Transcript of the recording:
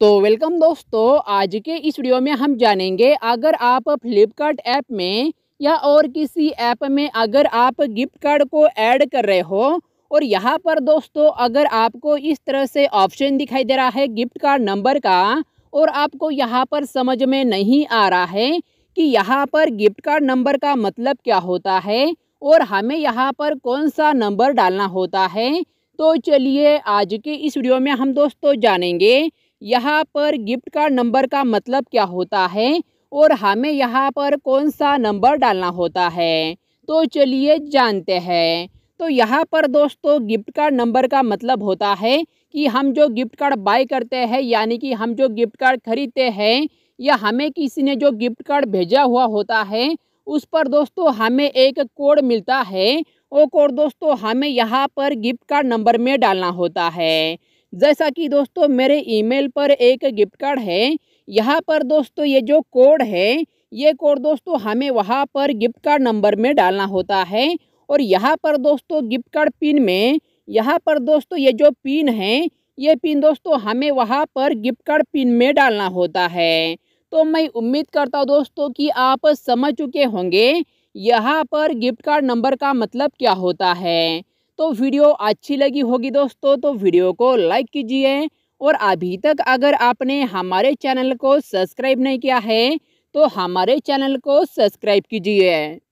तो वेलकम दोस्तों आज के इस वीडियो में हम जानेंगे अगर आप फ्लिपकार्ट ऐप में या और किसी ऐप में अगर आप गिफ्ट कार्ड को ऐड कर रहे हो और यहाँ पर दोस्तों अगर आपको इस तरह से ऑप्शन दिखाई दे रहा है गिफ्ट कार्ड नंबर का और आपको यहाँ पर समझ में नहीं आ रहा है कि यहाँ पर गिफ्ट कार्ड नंबर का मतलब क्या होता है और हमें यहाँ पर कौन सा नंबर डालना होता है तो चलिए आज के इस वीडियो में हम दोस्तों जानेंगे यहाँ पर गिफ्ट कार्ड नंबर का मतलब क्या होता है और हमें यहाँ पर कौन सा नंबर डालना होता है तो चलिए जानते हैं तो यहाँ पर दोस्तों गिफ्ट कार्ड नंबर का मतलब होता है कि हम जो गिफ्ट कार्ड बाय करते हैं यानी कि हम जो गिफ्ट कार्ड खरीदते हैं या हमें किसी ने जो गिफ्ट कार्ड भेजा हुआ होता है उस पर दोस्तों हमें एक कोड मिलता है वो कोड दोस्तों हमें यहाँ पर गिफ्ट कार्ड नंबर में डालना होता है जैसा कि दोस्तों मेरे ईमेल पर एक गिफ्ट कार्ड है यहाँ पर दोस्तों ये जो कोड है ये कोड दोस्तों हमें वहाँ पर गिफ्ट कार्ड नंबर में डालना होता है और यहाँ पर दोस्तों गिफ्ट कार्ड पिन में यहाँ पर दोस्तों ये जो पिन है ये पिन दोस्तों हमें वहाँ पर गिफ्ट कार्ड पिन में डालना होता है तो मैं उम्मीद करता हूँ दोस्तों कि आप समझ चुके होंगे यहाँ पर गिफ्ट कार्ड नंबर का मतलब क्या होता है तो वीडियो अच्छी लगी होगी दोस्तों तो वीडियो को लाइक कीजिए और अभी तक अगर आपने हमारे चैनल को सब्सक्राइब नहीं किया है तो हमारे चैनल को सब्सक्राइब कीजिए